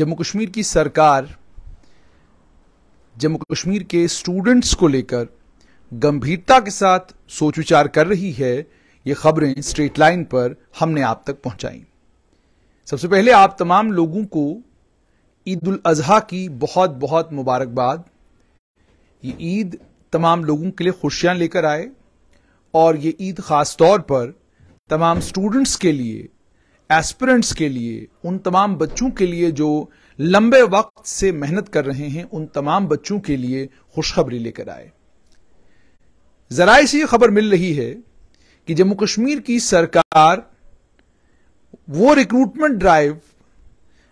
जम्मू कश्मीर की सरकार जम्मू कश्मीर के स्टूडेंट्स को लेकर गंभीरता के साथ सोच विचार कर रही है ये खबरें स्ट्रेट लाइन पर हमने आप तक पहुंचाई सबसे पहले आप तमाम लोगों को ईद उल अजहा की बहुत बहुत मुबारकबाद ये ईद तमाम लोगों के लिए खुशियां लेकर आए और ये ईद खास तौर पर तमाम स्टूडेंट्स के लिए एस्पिरेंट्स के लिए उन तमाम बच्चों के लिए जो लंबे वक्त से मेहनत कर रहे हैं उन तमाम बच्चों के लिए खुशखबरी लेकर आए जराए से यह खबर मिल रही है कि जम्मू कश्मीर की सरकार वो रिक्रूटमेंट ड्राइव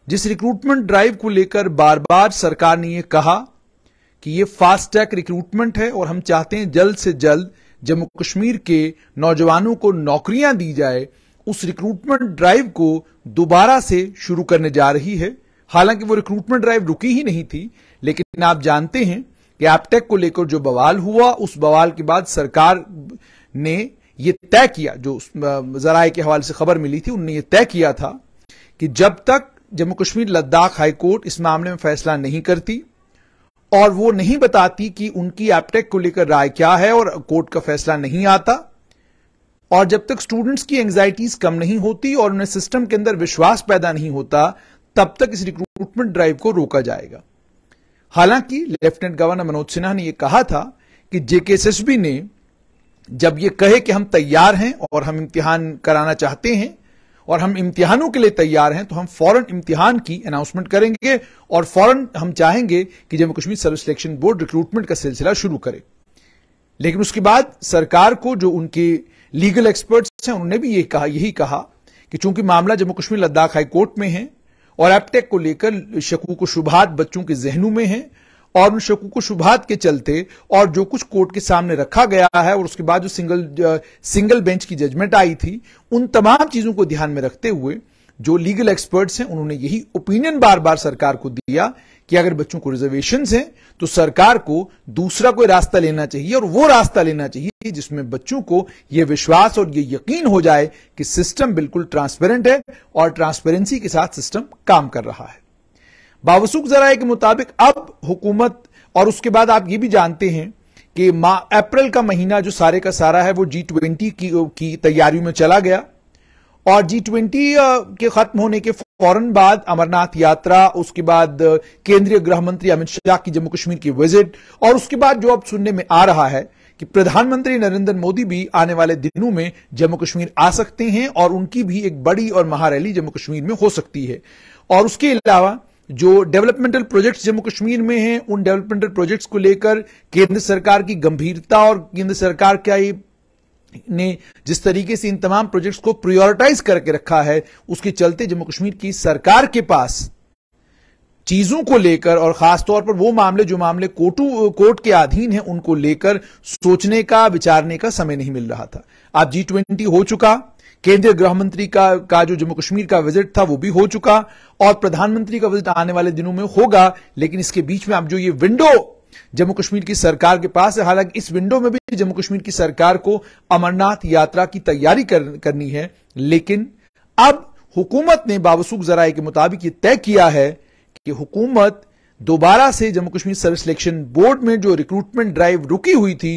जिस रिक्रूटमेंट ड्राइव को लेकर बार बार सरकार ने यह कहा कि यह फास्ट रिक्रूटमेंट है और हम चाहते हैं जल्द से जल्द जम्मू कश्मीर के नौजवानों को नौकरियां दी जाए उस रिक्रूटमेंट ड्राइव को दोबारा से शुरू करने जा रही है हालांकि वो रिक्रूटमेंट ड्राइव रुकी ही नहीं थी लेकिन आप जानते हैं कि एपटेक को लेकर जो बवाल हुआ उस बवाल के बाद सरकार ने यह तय किया जो जराए के हवाले से खबर मिली थी उनने यह तय किया था कि जब तक जम्मू कश्मीर लद्दाख हाईकोर्ट इस मामले में फैसला नहीं करती और वो नहीं बताती कि उनकी एपटेक को लेकर राय क्या है और कोर्ट का फैसला नहीं आता और जब तक स्टूडेंट्स की एंग्जाइटीज कम नहीं होती और उन्हें सिस्टम के अंदर विश्वास पैदा नहीं होता तब तक इस रिक्रूटमेंट ड्राइव को रोका जाएगा हालांकि लेफ्टिनेंट गवर्नर मनोज सिन्हा ने यह कहा था कि जेकेएसएसबी ने जब ये कहे कि हम तैयार हैं और हम इम्तिहान कराना चाहते हैं और हम इम्तिहानों के लिए तैयार हैं तो हम फौरन इम्तिहान की अनाउंसमेंट करेंगे और फौरन हम चाहेंगे कि Jammu Kashmir service selection board recruitment का सिलसिला शुरू करे लेकिन उसके बाद सरकार को जो उनकी लीगल एक्सपर्ट्स हैं उन्होंने भी ये कहा यही कहा कि चूंकि मामला जम्मू कश्मीर लद्दाख हाईकोर्ट में है और एपटेक को लेकर को शुभात बच्चों के जहनों में है और उन को शुभात के चलते और जो कुछ कोर्ट के सामने रखा गया है और उसके बाद जो सिंगल सिंगल बेंच की जजमेंट आई थी उन तमाम चीजों को ध्यान में रखते हुए जो लीगल एक्सपर्ट्स हैं उन्होंने यही ओपिनियन बार बार सरकार को दिया कि अगर बच्चों को रिजर्वेशन हैं तो सरकार को दूसरा कोई रास्ता लेना चाहिए और वो रास्ता लेना चाहिए जिसमें बच्चों को यह विश्वास और ये यकीन हो जाए कि सिस्टम बिल्कुल ट्रांसपेरेंट है और ट्रांसपेरेंसी के साथ सिस्टम काम कर रहा है बावसुख जराये के मुताबिक अब हुकूमत और उसके बाद आप ये भी जानते हैं कि अप्रैल का महीना जो सारे का सारा है वो जी ट्वेंटी की, की तैयारियों में चला गया और जी ट्वेंटी uh, के खत्म होने के फौरन बाद अमरनाथ यात्रा उसके बाद uh, केंद्रीय गृह मंत्री अमित शाह की जम्मू कश्मीर की विजिट और उसके बाद जो अब सुनने में आ रहा है कि प्रधानमंत्री नरेंद्र मोदी भी आने वाले दिनों में जम्मू कश्मीर आ सकते हैं और उनकी भी एक बड़ी और महारैली जम्मू कश्मीर में हो सकती है और उसके अलावा जो डेवलपमेंटल प्रोजेक्ट्स जम्मू कश्मीर में हैं उन डेवलपमेंटल प्रोजेक्ट्स को लेकर केंद्र सरकार की गंभीरता और केंद्र सरकार का ये ने जिस तरीके से इन तमाम प्रोजेक्ट्स को प्रियोरिटाइज करके रखा है उसके चलते जम्मू कश्मीर की सरकार के पास चीजों को लेकर और खासतौर पर वो मामले जो मामले कोर्टू कोर्ट के अधीन है उनको लेकर सोचने का विचारने का समय नहीं मिल रहा था आप जी ट्वेंटी हो चुका केंद्रीय गृह मंत्री का का जो जम्मू कश्मीर का विजिट था वो भी हो चुका और प्रधानमंत्री का विजिट आने वाले दिनों में होगा लेकिन इसके बीच में आप जो ये विंडो जम्मू कश्मीर की सरकार के पास है हालांकि इस विंडो में भी जम्मू कश्मीर की सरकार को अमरनाथ यात्रा की तैयारी कर, करनी है लेकिन अब हुकूमत ने बाबसुख जराए के मुताबिक यह तय किया है कि हुकूमत दोबारा से Jammu Kashmir service selection board में जो रिक्रूटमेंट ड्राइव रुकी हुई थी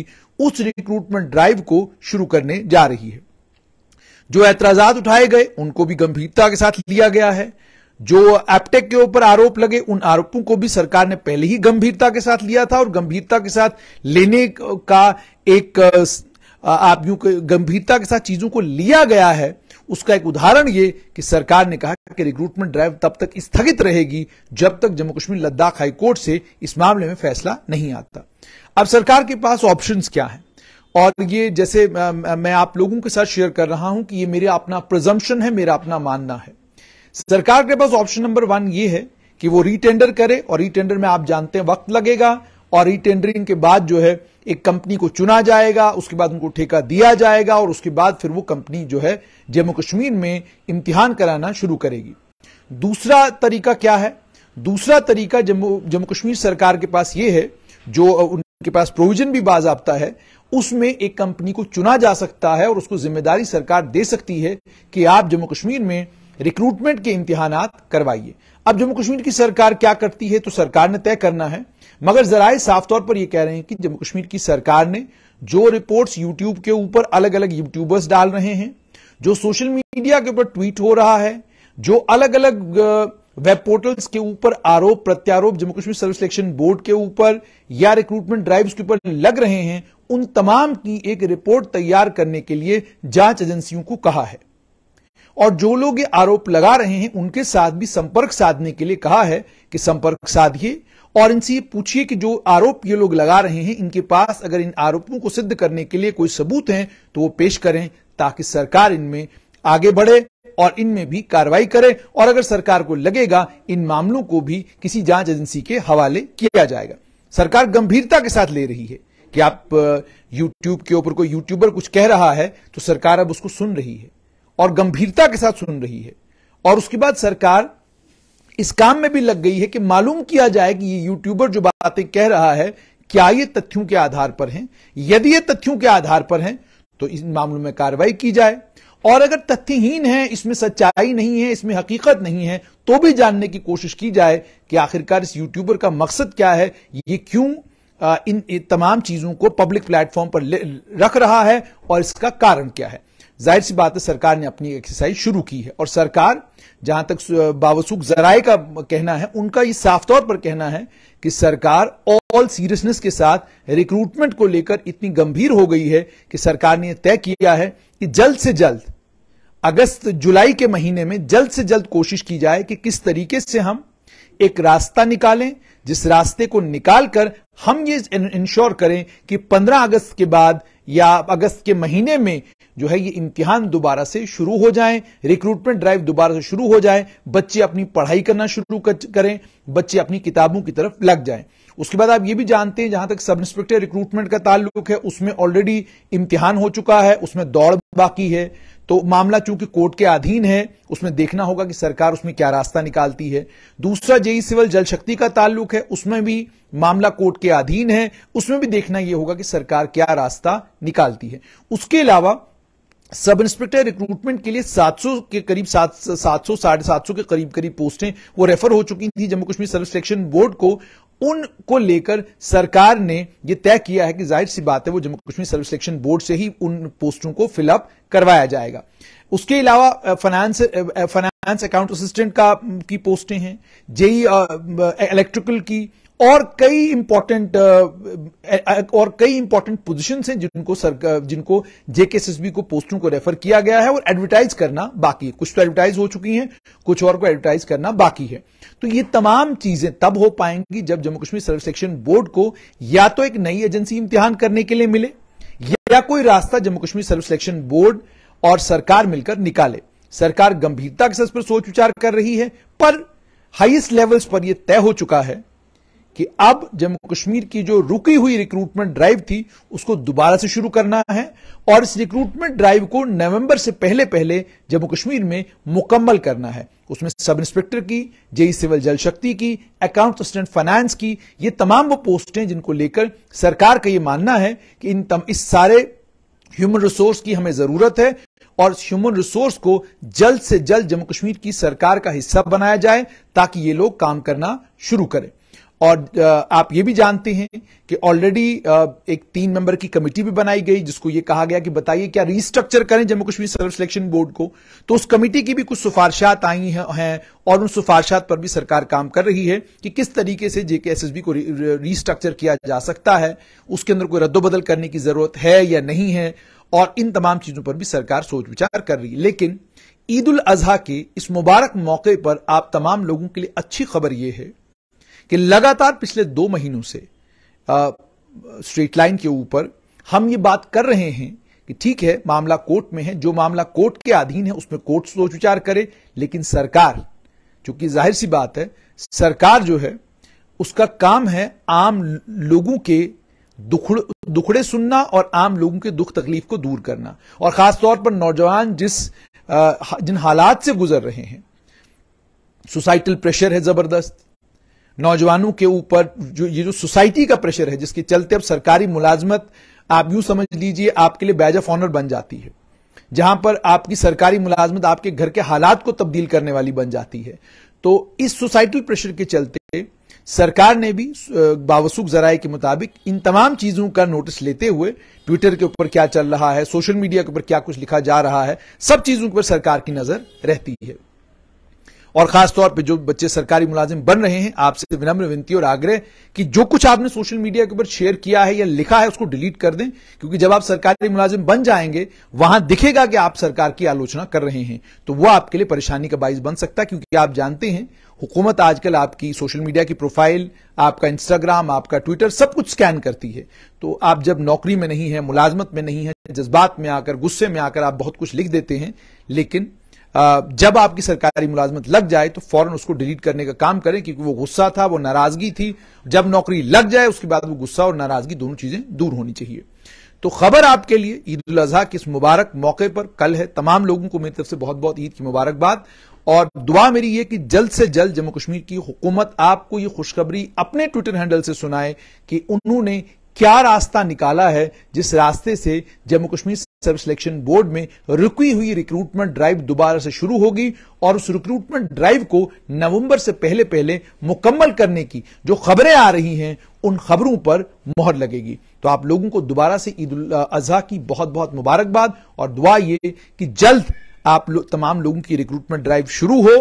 उस रिक्रूटमेंट ड्राइव को शुरू करने जा रही है जो एतराजात उठाए गए उनको भी गंभीरता के साथ लिया गया है जो एपटेक के ऊपर आरोप लगे उन आरोपों को भी सरकार ने पहले ही गंभीरता के साथ लिया था और गंभीरता के साथ लेने का एक आप यूं गंभीरता के साथ चीजों को लिया गया है उसका एक उदाहरण ये कि सरकार ने कहा कि रिक्रूटमेंट ड्राइव तब तक स्थगित रहेगी जब तक जम्मू कश्मीर लद्दाख हाईकोर्ट से इस मामले में फैसला नहीं आता अब सरकार के पास ऑप्शंस क्या है और ये जैसे मैं आप लोगों के साथ शेयर कर रहा हूं कि ये मेरा अपना प्रजम्पन है मेरा अपना मानना है सरकार के पास ऑप्शन नंबर वन ये है कि वो रीटेंडर करे और रीटेंडर में आप जानते हैं वक्त लगेगा और रीटेंडरिंग के बाद जो है एक कंपनी को चुना जाएगा उसके बाद उनको ठेका दिया जाएगा और उसके बाद फिर वो कंपनी जो है जम्मू कश्मीर में इम्तिहान कराना शुरू करेगी दूसरा तरीका क्या है दूसरा तरीका जम्मू जम्मू कश्मीर सरकार के पास ये है जो उनके पास प्रोविजन भी बाजाबता है उसमें एक कंपनी को चुना जा सकता है और उसको जिम्मेदारी सरकार दे सकती है कि आप जम्मू कश्मीर में रिक्रूटमेंट के इम्तिहान करवाइए अब जम्मू कश्मीर की सरकार क्या करती है तो सरकार ने तय करना है मगर जराए साफ तौर पर यह कह रहे हैं कि जम्मू कश्मीर की सरकार ने जो रिपोर्ट्स यूट्यूब के ऊपर अलग अलग यूट्यूबर्स डाल रहे हैं जो सोशल मीडिया के ऊपर ट्वीट हो रहा है जो अलग अलग वेब पोर्टल्स के ऊपर आरोप प्रत्यारोप Jammu Kashmir service selection board के ऊपर या रिक्रूटमेंट ड्राइव्स के ऊपर लग रहे हैं उन तमाम की एक रिपोर्ट तैयार करने के लिए जांच एजेंसियों को कहा है और जो लोग ये आरोप लगा रहे हैं उनके साथ भी संपर्क साधने के लिए कहा है कि संपर्क साधिए और इनसे ये पूछिए कि जो आरोप ये लोग लगा रहे हैं इनके पास अगर इन आरोपों को सिद्ध करने के लिए कोई सबूत है तो वो पेश करें ताकि सरकार इनमें आगे बढ़े और इनमें भी कार्रवाई करे और अगर सरकार को लगेगा इन मामलों को भी किसी जांच एजेंसी के हवाले किया जाएगा सरकार गंभीरता के साथ ले रही है कि आप यूट्यूब के ऊपर कोई यूट्यूबर कुछ कह रहा है तो सरकार अब उसको सुन रही है और गंभीरता के साथ सुन रही है और उसके बाद सरकार इस काम में भी लग गई है कि मालूम किया जाए कि ये यूट्यूबर जो बातें कह रहा है क्या ये तथ्यों के आधार पर हैं यदि ये तथ्यों के आधार पर हैं तो इस मामले में कार्रवाई की जाए और अगर तथ्यहीन है इसमें सच्चाई नहीं है इसमें हकीकत नहीं है तो भी जानने की कोशिश की जाए कि आखिरकार इस यूट्यूबर का मकसद क्या है ये क्यों इन तमाम चीजों को पब्लिक प्लेटफॉर्म पर रख रहा है और इसका कारण क्या है जाहिर सी बात है सरकार ने अपनी एक्सरसाइज शुरू की है और सरकार जहां तक बावसूख जराए का कहना है उनका यह साफ तौर पर कहना है कि सरकार ऑल सीरियसनेस के साथ रिक्रूटमेंट को लेकर इतनी गंभीर हो गई है कि सरकार ने तय किया है कि जल्द से जल्द अगस्त जुलाई के महीने में जल्द से जल्द कोशिश की जाए कि किस तरीके से हम एक रास्ता निकालें जिस रास्ते को निकालकर हम ये इंश्योर करें कि 15 अगस्त के बाद या अगस्त के महीने में जो है ये इम्तिहान दोबारा से शुरू हो जाए रिक्रूटमेंट ड्राइव दोबारा से शुरू हो जाए बच्चे अपनी पढ़ाई करना शुरू करें बच्चे अपनी किताबों की तरफ लग जाएं उसके बाद आप ये भी जानते हैं जहां तक सब इंस्पेक्टर रिक्रूटमेंट का ताल्लुक है उसमें ऑलरेडी इम्तिहान हो चुका है उसमें दौड़ बाकी है तो मामला चूंकि कोर्ट के अधीन है उसमें देखना होगा कि सरकार उसमें क्या रास्ता निकालती है दूसरा जेई सिविल जल शक्ति का ताल्लुक है उसमें भी मामला कोर्ट के अधीन है उसमें भी देखना यह होगा कि सरकार क्या रास्ता निकालती है उसके अलावा सब इंस्पेक्टर रिक्रूटमेंट के लिए 700 के करीब सात सात सौ साढ़े सात सौ के करीब करीब पोस्टें वो रेफर हो चुकी थी Jammu Kashmir service selection board को उनको लेकर सरकार ने यह तय किया है कि जाहिर सी बात है वो Jammu Kashmir service selection board से ही उन पोस्टों को फिलअप करवाया जाएगा उसके अलावा फाइनेंस फाइनेंस अकाउंट असिस्टेंट का की पोस्टें हैं जेई इलेक्ट्रिकल की और कई इंपॉर्टेंट uh, और कई इंपॉर्टेंट पोजिशन हैं जिनको सरकार जिनको जेकेएसएसबी को पोस्टों को रेफर किया गया है और एडवर्टाइज करना बाकी है कुछ तो एडवर्टाइज हो चुकी हैं कुछ और को एडवर्टाइज करना बाकी है तो ये तमाम चीजें तब हो पाएंगी जब Jammu Kashmir service section board को या तो एक नई एजेंसी इम्तिहान करने के लिए मिले या कोई रास्ता Jammu Kashmir service section board और सरकार मिलकर निकाले सरकार गंभीरता के साथ पर सोच विचार कर रही है पर हाइएस्ट लेवल्स पर यह तय हो चुका है कि अब जम्मू कश्मीर की जो रुकी हुई रिक्रूटमेंट ड्राइव थी उसको दोबारा से शुरू करना है और इस रिक्रूटमेंट ड्राइव को नवंबर से पहले पहले जम्मू कश्मीर में मुकम्मल करना है उसमें सब इंस्पेक्टर की जेई सिविल जल शक्ति की अकाउंट असिस्टेंट फाइनेंस की ये तमाम वो पोस्टें जिनको लेकर सरकार का ये मानना है कि इन तम, इस सारे ह्यूमन रिसोर्स की हमें जरूरत है और ह्यूमन रिसोर्स को जल्द से जल्द जम्मू कश्मीर की सरकार का हिस्सा बनाया जाए ताकि ये लोग काम करना शुरू करें और uh, आप ये भी जानते हैं कि ऑलरेडी uh, एक तीन मेंबर की कमेटी भी बनाई गई जिसको ये कहा गया कि बताइए क्या रिस्ट्रक्चर करें Jammu Kashmir service selection board को तो उस कमेटी की भी कुछ सिफारिशात आई हैं और उन सिफारशात पर भी सरकार काम कर रही है कि किस तरीके से जेके एस को रिस्ट्रक्चर किया जा सकता है उसके अंदर कोई रद्दोबदल करने की जरूरत है या नहीं है और इन तमाम चीजों पर भी सरकार सोच विचार कर रही है लेकिन ईद उल अजहा के इस मुबारक मौके पर आप तमाम लोगों के लिए अच्छी खबर यह है कि लगातार पिछले दो महीनों से स्ट्रेट लाइन के ऊपर हम ये बात कर रहे हैं कि ठीक है मामला कोर्ट में है जो मामला कोर्ट के अधीन है उसमें कोर्ट सोच विचार करे लेकिन सरकार चूंकि जाहिर सी बात है सरकार जो है उसका काम है आम लोगों के दुखड़ दुखड़े सुनना और आम लोगों के दुख तकलीफ को दूर करना और खासतौर पर नौजवान जिस जिन हालात से गुजर रहे हैं सोसाइटल प्रेशर है जबरदस्त नौजवानों के ऊपर जो ये जो सोसाइटी का प्रेशर है जिसके चलते अब सरकारी मुलाजमत आप यूं समझ लीजिए आपके लिए बैज ऑफ ऑनर बन जाती है जहां पर आपकी सरकारी मुलाजमत आपके घर के हालात को तब्दील करने वाली बन जाती है तो इस सोसाइटल प्रेशर के चलते सरकार ने भी बावसुख जराए के मुताबिक इन तमाम चीजों का नोटिस लेते हुए ट्विटर के ऊपर क्या चल रहा है सोशल मीडिया के ऊपर क्या कुछ लिखा जा रहा है सब चीजों पर सरकार की नजर रहती है और खासतौर पर जो बच्चे सरकारी मुलाजिम बन रहे हैं आपसे विनम्र विनती और आग्रह कि जो कुछ आपने सोशल मीडिया के ऊपर शेयर किया है या लिखा है उसको डिलीट कर दें क्योंकि जब आप सरकारी मुलाजिम बन जाएंगे वहां दिखेगा कि आप सरकार की आलोचना कर रहे हैं तो वह आपके लिए परेशानी का बाइस बन सकता है क्योंकि आप जानते हैं हुकूमत आजकल आपकी सोशल मीडिया की प्रोफाइल आपका इंस्टाग्राम आपका ट्विटर सब कुछ स्कैन करती है तो आप जब नौकरी में नहीं है मुलाजमत में नहीं है जज्बात में आकर गुस्से में आकर आप बहुत कुछ लिख देते हैं लेकिन जब आपकी सरकारी मुलाजमत लग जाए तो फौरन उसको डिलीट करने का काम करें क्योंकि वो गुस्सा था वो नाराजगी थी जब नौकरी लग जाए उसके बाद वो गुस्सा और नाराजगी दोनों चीजें दूर होनी चाहिए तो खबर आपके लिए ईद उल अजहा किस मुबारक मौके पर कल है तमाम लोगों को मेरी तरफ से बहुत बहुत ईद की मुबारकबाद और दुआ मेरी ये कि जल्द से जल्द जम्मू कश्मीर की हुकूमत आपको ये खुशखबरी अपने ट्विटर हैंडल से सुनाए कि उन्होंने क्या रास्ता निकाला है जिस रास्ते से जम्मू कश्मीर सब सिलेक्शन बोर्ड में रुकी हुई रिक्रूटमेंट ड्राइव दोबारा से शुरू होगी और उस रिक्रूटमेंट ड्राइव को नवंबर से पहले पहले मुकम्मल करने की जो खबरें आ रही हैं उन खबरों पर मोहर लगेगी तो आप लोगों को दोबारा से ईद उल अजहा की बहुत बहुत मुबारकबाद और दुआ ये कि जल्द आप लो, तमाम लोगों की रिक्रूटमेंट ड्राइव शुरू हो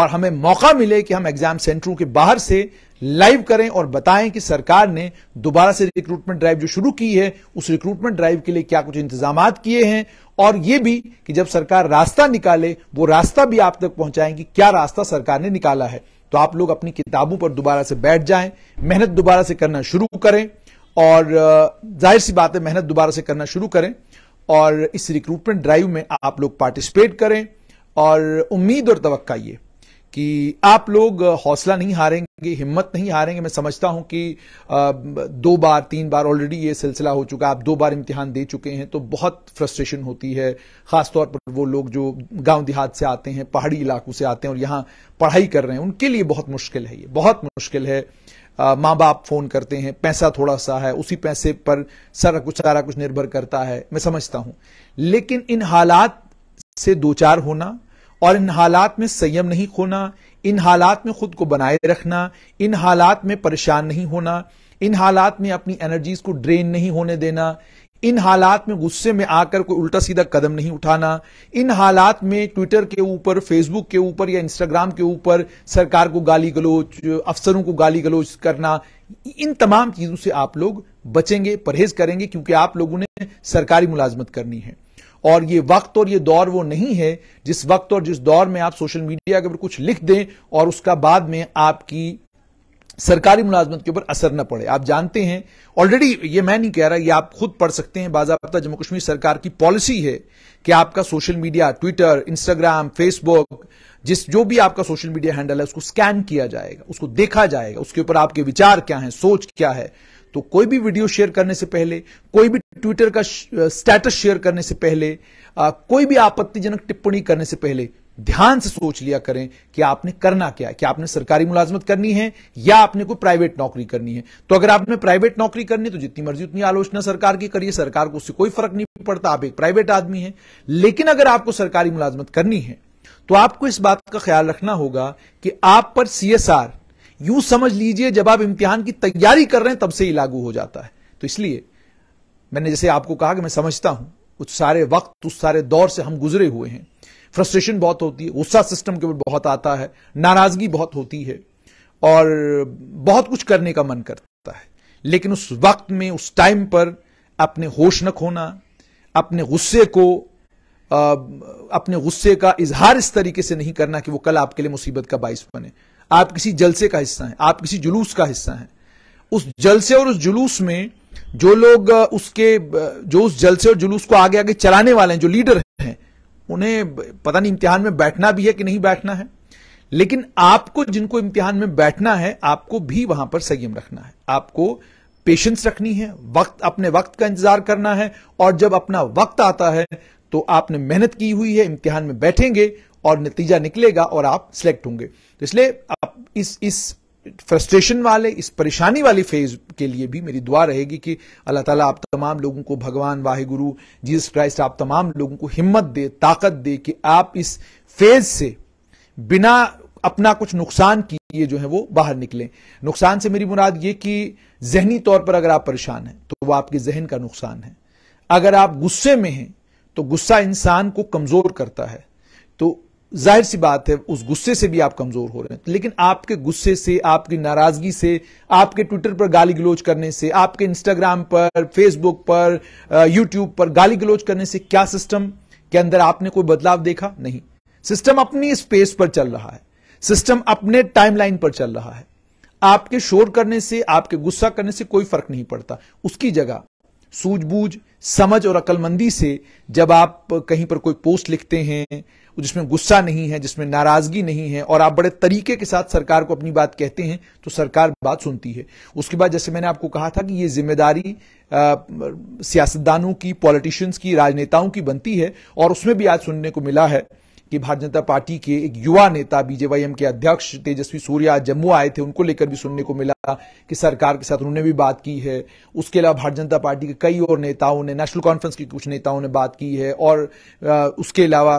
और हमें मौका मिले कि हम एग्जाम सेंटरों के बाहर से लाइव करें और बताएं कि सरकार ने दोबारा से रिक्रूटमेंट ड्राइव जो शुरू की है उस रिक्रूटमेंट ड्राइव के लिए क्या कुछ इंतजाम किए हैं और यह भी कि जब सरकार रास्ता निकाले वो रास्ता भी आप तक पहुंचाएं कि क्या रास्ता सरकार ने निकाला है तो आप लोग अपनी किताबों पर दोबारा से बैठ जाएं मेहनत दोबारा से करना शुरू करें और जाहिर सी बात है मेहनत दोबारा से करना शुरू करें और इस रिक्रूटमेंट ड्राइव में आप लोग पार्टिसिपेट करें और उम्मीद और तवक्का ये कि आप लोग हौसला नहीं हारेंगे हिम्मत नहीं हारेंगे मैं समझता हूं कि दो बार तीन बार ऑलरेडी ये सिलसिला हो चुका आप दो बार इम्तिहान दे चुके हैं तो बहुत फ्रस्ट्रेशन होती है खासतौर पर वो लोग जो गांव देहात से आते हैं पहाड़ी इलाकों से आते हैं और यहाँ पढ़ाई कर रहे हैं उनके लिए बहुत मुश्किल है ये बहुत मुश्किल है माँ बाप फोन करते हैं पैसा थोड़ा सा है उसी पैसे पर सारा कुछ सारा कुछ निर्भर करता है मैं समझता हूं लेकिन इन हालात से दो चार होना और इन हालात में संयम नहीं खोना इन हालात में खुद को बनाए रखना इन हालात में परेशान नहीं होना इन हालात में अपनी एनर्जीज को ड्रेन नहीं होने देना इन हालात में गुस्से में आकर कोई उल्टा सीधा कदम नहीं उठाना इन हालात में ट्विटर के ऊपर फेसबुक के ऊपर या इंस्टाग्राम के ऊपर सरकार को गाली गलोच अफसरों को गाली गलोच करना इन तमाम चीजों से आप लोग बचेंगे परहेज करेंगे क्योंकि आप लोगों ने सरकारी मुलाजमत करनी है और ये वक्त और ये दौर वो नहीं है जिस वक्त और जिस दौर में आप सोशल मीडिया के ऊपर कुछ लिख दें और उसका बाद में आपकी सरकारी मुलाजमत के ऊपर असर न पड़े आप जानते हैं ऑलरेडी ये मैं नहीं कह रहा ये आप खुद पढ़ सकते हैं बाजाबा जम्मू कश्मीर सरकार की पॉलिसी है कि आपका social media Twitter Instagram Facebook जिस जो भी आपका सोशल मीडिया हैंडल है उसको स्कैन किया जाएगा उसको देखा जाएगा उसके ऊपर आपके विचार क्या हैं सोच क्या है तो कोई भी वीडियो शेयर करने से पहले कोई भी ट्विटर का स्टेटस शेयर करने से पहले आ, कोई भी आपत्तिजनक टिप्पणी करने से पहले ध्यान से सोच लिया करें कि आपने करना क्या है कि आपने सरकारी मुलाजमत करनी है या आपने कोई प्राइवेट नौकरी करनी है तो अगर आपने प्राइवेट नौकरी करनी है तो जितनी मर्जी उतनी आलोचना सरकार की करिए सरकार को उससे कोई फर्क नहीं पड़ता आप एक प्राइवेट आदमी हैं लेकिन अगर आपको सरकारी मुलाजमत करनी है तो आपको इस बात का ख्याल रखना होगा कि आप पर सीएसआर यूं समझ लीजिए जब आप इम्तिहान की तैयारी कर रहे हैं तब से ही लागू हो जाता है तो इसलिए मैंने जैसे आपको कहा कि मैं समझता हूं उस सारे वक्त उस सारे दौर से हम गुजरे हुए हैं फ्रस्ट्रेशन बहुत होती है गुस्सा सिस्टम के ऊपर बहुत आता है नाराजगी बहुत होती है और बहुत कुछ करने का मन करता है लेकिन उस वक्त में उस टाइम पर अपने होश न खोना अपने गुस्से को अपने गुस्से का इजहार इस तरीके से नहीं करना कि वो कल आपके लिए मुसीबत का बायस बने आप किसी जलसे का हिस्सा हैं आप किसी जुलूस का हिस्सा हैं उस जलसे और उस जुलूस में जो लोग उसके जो उस जलसे और जुलूस को आगे आगे चलाने वाले हैं जो लीडर हैं उन्हें पता नहीं इम्तिहान में बैठना भी है कि नहीं बैठना है लेकिन आपको जिनको इम्तिहान में बैठना है आपको भी वहां पर संयम रखना है आपको पेशेंस रखनी है वक्त अपने वक्त का इंतजार करना है और जब अपना वक्त आता है तो आपने मेहनत की हुई है इम्तिहान में बैठेंगे और नतीजा निकलेगा और आप सिलेक्ट होंगे तो इसलिए आप इस इस फ्रस्ट्रेशन वाले इस परेशानी वाली फेज के लिए भी मेरी दुआ रहेगी कि अल्लाह ताला आप तमाम लोगों को भगवान वाहिगुरु जीसस क्राइस्ट आप तमाम लोगों को हिम्मत दे ताकत दे कि आप इस फेज से बिना अपना कुछ नुकसान किए जो है वो बाहर निकलें नुकसान से मेरी मुराद ये कि जहनी तौर पर अगर आप परेशान हैं तो वह आपके जहन का नुकसान है अगर आप गुस्से में हैं तो गुस्सा इंसान को कमजोर करता है तो जाहिर सी बात है उस गुस्से से भी आप कमजोर हो रहे हैं लेकिन आपके गुस्से से आपकी नाराजगी से आपके ट्विटर पर गाली गलोच करने से आपके इंस्टाग्राम पर फेसबुक पर यूट्यूब पर गाली गलोच करने से क्या सिस्टम के अंदर आपने कोई बदलाव देखा नहीं सिस्टम अपनी स्पेस पर चल रहा है सिस्टम अपने टाइमलाइन पर चल रहा है आपके शोर करने से आपके गुस्सा करने से कोई फर्क नहीं पड़ता उसकी जगह सूझबूझ समझ और अकलमंदी से जब आप कहीं पर कोई पोस्ट लिखते हैं जिसमें गुस्सा नहीं है जिसमें नाराजगी नहीं है और आप बड़े तरीके के साथ सरकार को अपनी बात कहते हैं तो सरकार बात सुनती है उसके बाद जैसे मैंने आपको कहा था कि ये जिम्मेदारी सियासतदानों की पॉलिटिशियंस की राजनेताओं की बनती है और उसमें भी आज सुनने को मिला है कि भारतीय जनता पार्टी के एक युवा नेता बीजेवाईएम के अध्यक्ष तेजस्वी सूर्या जम्मू आए थे उनको लेकर भी सुनने को मिला कि सरकार के साथ उन्होंने भी बात की है उसके अलावा भारतीय जनता पार्टी के कई और नेताओं ने नेशनल कॉन्फ्रेंस के कुछ नेताओं ने बात की है और उसके अलावा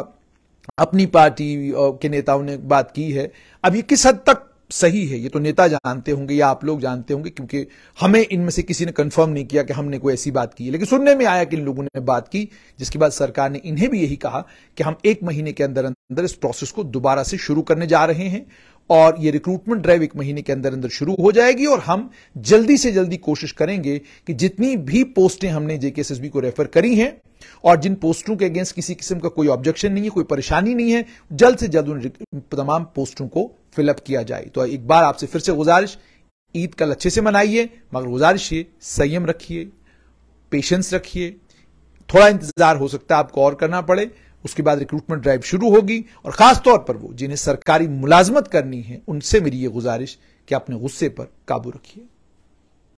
अपनी पार्टी के नेताओं ने बात की है अब ये किस हद तक सही है ये तो नेता जानते होंगे या आप लोग जानते होंगे क्योंकि हमें इनमें से किसी ने कंफर्म नहीं किया कि हमने कोई ऐसी बात की लेकिन सुनने में आया कि इन लोगों ने बात की जिसके बाद सरकार ने इन्हें भी यही कहा कि हम एक महीने के अंदर अंदर इस प्रोसेस को दोबारा से शुरू करने जा रहे हैं और ये रिक्रूटमेंट ड्राइव एक महीने के अंदर अंदर शुरू हो जाएगी और हम जल्दी से जल्दी कोशिश करेंगे कि जितनी भी पोस्टें हमने जेकेएसएसबी को रेफर करी हैं और जिन पोस्टों के अगेंस्ट किसी किस्म का कोई ऑब्जेक्शन नहीं है कोई परेशानी नहीं है जल्द से जल्द उन तमाम पोस्टों को फिलअप किया जाए तो एक बार आपसे फिर से गुजारिश ईद कल अच्छे से मनाइए मगर गुजारिश ये संयम रखिए पेशेंस रखिए थोड़ा इंतजार हो सकता है आपको और करना पड़े उसके बाद रिक्रूटमेंट ड्राइव शुरू होगी और खास तौर पर वो जिन्हें सरकारी मुलाजमत करनी है उनसे मेरी ये गुजारिश कि अपने गुस्से पर काबू रखिए